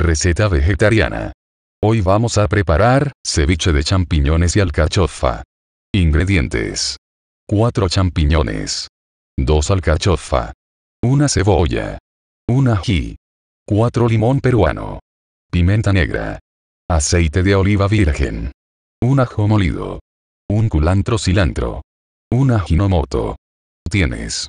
Receta vegetariana. Hoy vamos a preparar ceviche de champiñones y alcachofa. Ingredientes. 4 champiñones. 2 alcachofa. Una cebolla. Un ají. 4 limón peruano. Pimenta negra. Aceite de oliva virgen. Un ajo molido. Un culantro cilantro. un ajinomoto. Tienes.